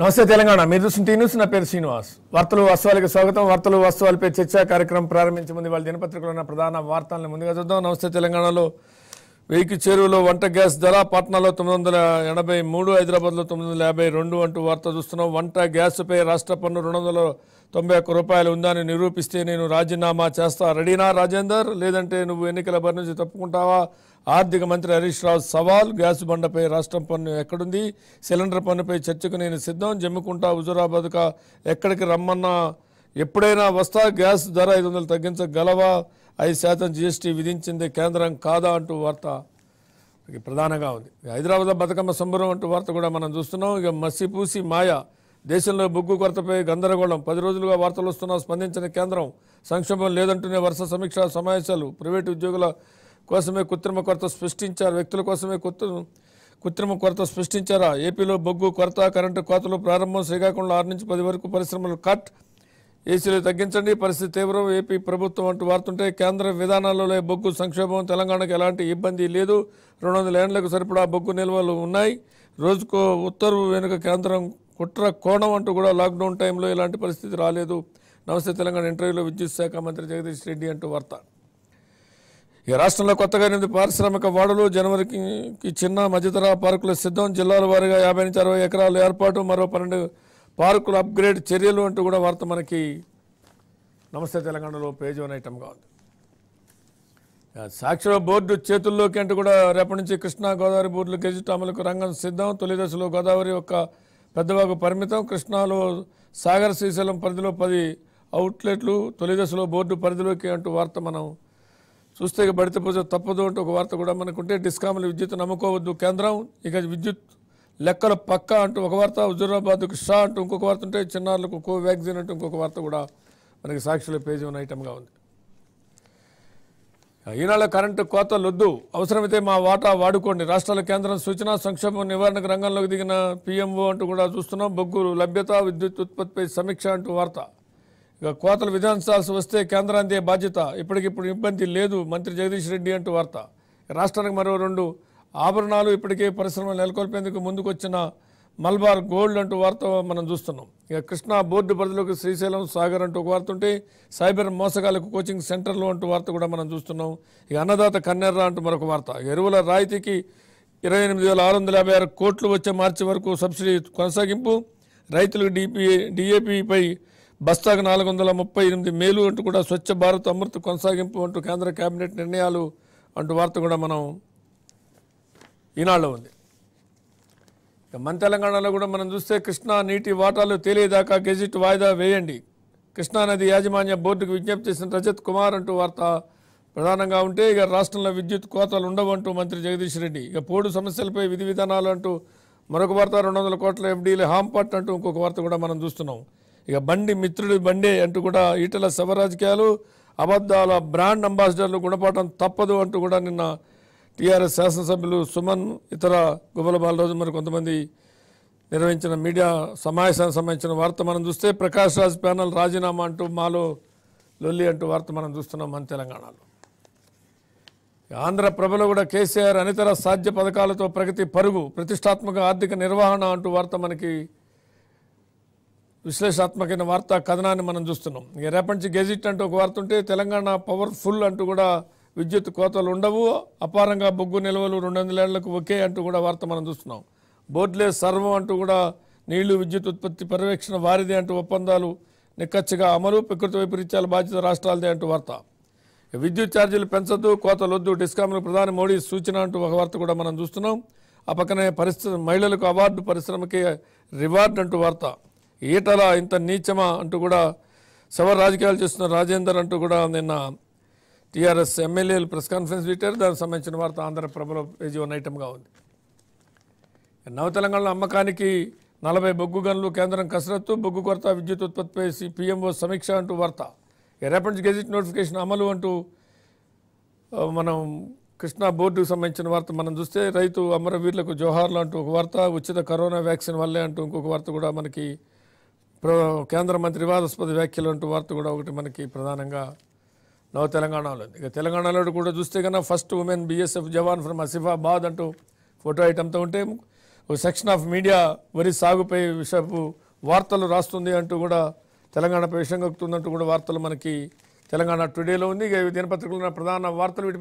నమస్తే తెలంగాణ మీరు చూసిన న్యూస్ నా పేరు శ్రీనివాస్ వార్తలు వస్తువాలకి స్వాగతం వార్తలు వాస్తవాలపై చర్చా కార్యక్రమం ప్రారంభించే ముందు వాళ్ళ దినపత్రికలో ఉన్న ప్రధాన వార్తలను ముందుగా చూద్దాం నమస్తే తెలంగాణలో వెయ్యికి చేరువలో వంట గ్యాస్ ధర పట్నాలో తొమ్మిది వందల ఎనభై మూడు హైదరాబాద్లో తొమ్మిది వందల యాభై రెండు అంటూ వార్త చూస్తున్నాం వంట గ్యాస్పై రాష్ట్ర పన్ను రెండు వందల తొంభై ఒక్క రూపాయలు ఉందని నిరూపిస్తే నేను రాజీనామా చేస్తా రెడీనా రాజేందర్ లేదంటే నువ్వు ఎన్నికల బరి నుంచి తప్పుకుంటావా ఆర్థిక మంత్రి హరీష్ రావు సవాల్ గ్యాస్ బండపై రాష్ట్రం పన్ను ఎక్కడుంది సిలిండర్ పన్నుపై చర్చకు నేను సిద్ధం జమ్ముకుంటా హుజురాబాద్గా ఎక్కడికి రమ్మన్నా ఎప్పుడైనా వస్తా గ్యాస్ ధర ఐదు వందలు తగ్గించగలవా ఐదు శాతం జిఎస్టీ విధించింది కేంద్రం కాదా అంటూ వార్త ప్రధానంగా ఉంది హైదరాబాద్ బతుకమ్మ సంబరం అంటూ వార్త కూడా మనం చూస్తున్నాం ఇక మసిపూసి మాయ దేశంలో బొగ్గు కొరతపై గందరగోళం పది రోజులుగా వార్తలు వస్తున్నా స్పందించిన కేంద్రం సంక్షోభం లేదంటూనే వరుస సమీక్ష సమావేశాలు ప్రైవేటు ఉద్యోగుల కోసమే కృత్రిమ కొరత సృష్టించారు వ్యక్తుల కోసమే కృత్రిమ కొరత సృష్టించారా ఏపీలో బొగ్గు కొరత కరెంటు కోతలు ప్రారంభం శ్రీకాకుళంలో ఆరు నుంచి పది వరకు పరిశ్రమలు కట్ ఏసీలు తగ్గించండి పరిస్థితి తీవ్రం ఏపీ ప్రభుత్వం అంటూ వార్తుంటే కేంద్ర విధానాలలో బొగ్గు సంక్షోభం తెలంగాణకు ఎలాంటి ఇబ్బంది లేదు రెండు వందల ఏండ్లకు సరిపడా బొగ్గు నిల్వలు ఉన్నాయి రోజుకో ఉత్తర్వు వెనుక కేంద్రం కుట్ర కోణం అంటూ కూడా లాక్డౌన్ టైంలో ఇలాంటి పరిస్థితి రాలేదు నమస్తే తెలంగాణ ఇంటర్వ్యూలో విద్యుత్ శాఖ మంత్రి జగదీష్ రెడ్డి అంటూ వార్త ఈ రాష్ట్రంలో కొత్తగా ఎనిమిది పారిశ్రామిక వాడలు జనవరికి చిన్న మధ్యతర పార్కులు సిద్ధం జిల్లాల వారీగా యాభై నుంచి అరవై ఎకరాలు ఏర్పాటు మరో పన్నెండు పార్కుల అప్గ్రేడ్ చర్యలు అంటూ కూడా వార్త మనకి నమస్తే తెలంగాణలో పేజ్ వన్ ఐటమ్ ఉంది సాక్షర బోర్డు చేతుల్లోకి అంటూ కూడా రేపటి నుంచి కృష్ణా గోదావరి బోర్డులు గెజిట్ అమలుకు రంగం సిద్ధం తొలి దశలో గోదావరి యొక్క పెద్దవాగు పరిమితం కృష్ణాలో సాగర్ శ్రీశైలం పరిధిలో పది అవుట్లెట్లు తొలి దశలో బోర్డు పరిధిలోకి అంటూ వార్త మనం చూస్తే బడితే పూజ తప్పదు అంటూ ఒక వార్త కూడా మనకుంటే డిస్కామ్లు విద్యుత్ నమ్ముకోవద్దు కేంద్రం ఇక విద్యుత్ లెక్కలు పక్క అంటూ ఒక వార్త హుజూరాబాద్కు షా అంటూ ఇంకొక వార్త ఉంటే చిన్నారులకు కోవాక్సిన్ అంటూ ఇంకొక వార్త కూడా మనకి సాక్షిలో పేజీ ఉన్న ఐటమ్గా ఉంది ఈనాడు కరెంటు లొద్దు అవసరమైతే మా వాటా వాడుకోండి రాష్ట్రాల కేంద్రం సూచన సంక్షేమం నివారణకు రంగంలోకి దిగిన పీఎంఓ అంటూ కూడా చూస్తున్నాం బొగ్గులు లభ్యత విద్యుత్ ఉత్పత్తిపై సమీక్ష అంటూ వార్త ఇక కోతలు విధించాల్సి వస్తే కేంద్రాందే బాధ్యత ఇప్పటికిప్పుడు ఇబ్బంది లేదు మంత్రి జగదీష్ రెడ్డి అంటూ వార్త రాష్ట్రానికి మరో రెండు ఆభరణాలు ఇప్పటికే పరిశ్రమలు నెలకొల్పేందుకు ముందుకొచ్చిన మల్బార్ గోల్డ్ అంటూ వార్త మనం చూస్తున్నాం ఇక కృష్ణా బోర్డు పరిధిలోకి శ్రీశైలం సాగర్ అంటూ ఒక వార్త ఉంటే సైబర్ మోసగాలకు కోచింగ్ సెంటర్లు అంటూ వార్త కూడా మనం చూస్తున్నాం ఇక అన్నదాత కన్నెర్ర అంటూ మరొక వార్త ఎరువుల రాయితీకి ఇరవై ఎనిమిది వేల ఆరు వందల యాభై ఆరు కోట్లు వచ్చే మార్చి వరకు సబ్సిడీ కొనసాగింపు రైతులకు డిపిఏ డిఏపిపై బస్తాకు నాలుగు వందల ముప్పై ఎనిమిది మేలు అంటూ కూడా స్వచ్ఛ భారత్ అమృత్ కొనసాగింపు అంటూ కేంద్ర కేబినెట్ నిర్ణయాలు అంటూ వార్త కూడా మనం ఈనాళ్ళు ఉంది మన తెలంగాణలో కూడా మనం చూస్తే కృష్ణా నీటి వాటాలు తేలేదాకా గెజిట్ వాయిదా వేయండి కృష్ణానది యాజమాన్య బోర్డుకు విజ్ఞప్తి చేసిన రజత్ కుమార్ అంటూ వార్త ప్రధానంగా ఉంటే ఇక రాష్ట్రంలో విద్యుత్ కోతలు ఉండవంటూ మంత్రి జగదీష్ రెడ్డి ఇక పోడు సమస్యలపై విధి విధానాలు అంటూ మరొక వార్త రెండు వందల కోట్ల ఎఫ్డీలు హాంపట్ అంటూ ఇంకొక వార్త కూడా మనం చూస్తున్నాం ఇక బండి మిత్రుడి బండే అంటూ కూడా ఈటల శవరాజకీయాలు అబద్ధాల బ్రాండ్ అంబాసిడర్లు గుణపాఠం తప్పదు అంటూ కూడా నిన్న టీఆర్ఎస్ శాసనసభ్యులు సుమన్ ఇతర గుబల బాలరాజు మరి కొంతమంది నిర్వహించిన మీడియా సమావేశానికి సంబంధించిన వార్త మనం చూస్తే ప్రకాష్ రాజ్ ప్యానల్ రాజీనామా అంటూ మాలో లొల్లి అంటూ వార్త మనం చూస్తున్నాం మన తెలంగాణలో ఆంధ్ర ప్రభలు కూడా కేసీఆర్ అనితర సాధ్య పథకాలతో ప్రగతి పరుగు ప్రతిష్టాత్మక ఆర్థిక నిర్వహణ అంటూ వార్త మనకి విశ్లేషణాత్మకమైన వార్తా కథనాన్ని మనం చూస్తున్నాం ఇక రేపటి నుంచి గెజిట్ అంటూ ఒక వార్త ఉంటే తెలంగాణ పవర్ఫుల్ అంటూ కూడా విద్యుత్ కోతలు ఉండవు అపారంగా బొగ్గు నిల్వలు రెండు వందల ఏళ్లకు ఒకే అంటూ కూడా వార్త మనం చూస్తున్నాం బోర్డులే సర్వం అంటూ కూడా నీళ్లు విద్యుత్ ఉత్పత్తి పర్యవేక్షణ వారిదే అంటూ ఒప్పందాలు నిక్కచ్చగా అమలు ప్రకృతి వైపరీత్యాల బాధ్యత రాష్ట్రాలదే అంటూ వార్త విద్యుత్ ఛార్జీలు పెంచద్దు కోతలొద్దు డిస్కామ్లు ప్రధాని మోడీ సూచన అంటూ ఒక వార్త కూడా మనం చూస్తున్నాం ఆ పక్కనే పరిశ్రమ మహిళలకు అవార్డు పరిశ్రమకి రివార్డ్ అంటూ వార్త ఈటల ఇంత నీచమా అంటూ కూడా సవర్ రాజకీయాలు చేస్తున్న రాజేందర్ అంటూ కూడా నిన్న టీఆర్ఎస్ ఎమ్మెల్యేలు ప్రెస్ కాన్ఫరెన్స్ పెట్టారు దానికి సంబంధించిన వార్త ఆంధ్ర ఆంధ్రప్రభలో పేజీ ఉన్న ఐటమ్గా ఉంది నవ తెలంగాణలో అమ్మకానికి నలభై బొగ్గు గనులు కేంద్రం కసరత్తు బొగ్గు కొరత విద్యుత్ ఉత్పత్తిపై పీఎంఓ సమీక్ష అంటూ వార్త రేపటి గెజిట్ నోటిఫికేషన్ అమలు అంటూ మనం కృష్ణా బోర్డుకు సంబంధించిన వార్త మనం చూస్తే రైతు అమరవీరులకు జోహార్లు అంటూ ఒక వార్త ఉచిత కరోనా వ్యాక్సిన్ వల్లే అంటూ ఇంకొక వార్త కూడా మనకి కేంద్ర మంత్రి వివాదాస్పద వ్యాఖ్యలు అంటూ వార్త కూడా ఒకటి మనకి ప్రధానంగా నవ తెలంగాణలో ఉంది ఇక తెలంగాణలో కూడా చూస్తే కన్నా first women BSF jawan from Asifabad అంటూ ఫోటో ఐటమ్తో ఉంటే ఒక సెక్షన్ ఆఫ్ మీడియా వరి సాగుపై విషపు వార్తలు రాస్తుంది అంటూ కూడా తెలంగాణపై విషయం కక్కుతుందంటూ కూడా వార్తలు మనకి తెలంగాణ టుడేలో ఉంది ఇక దినపత్రికలు ప్రధాన వార్తలు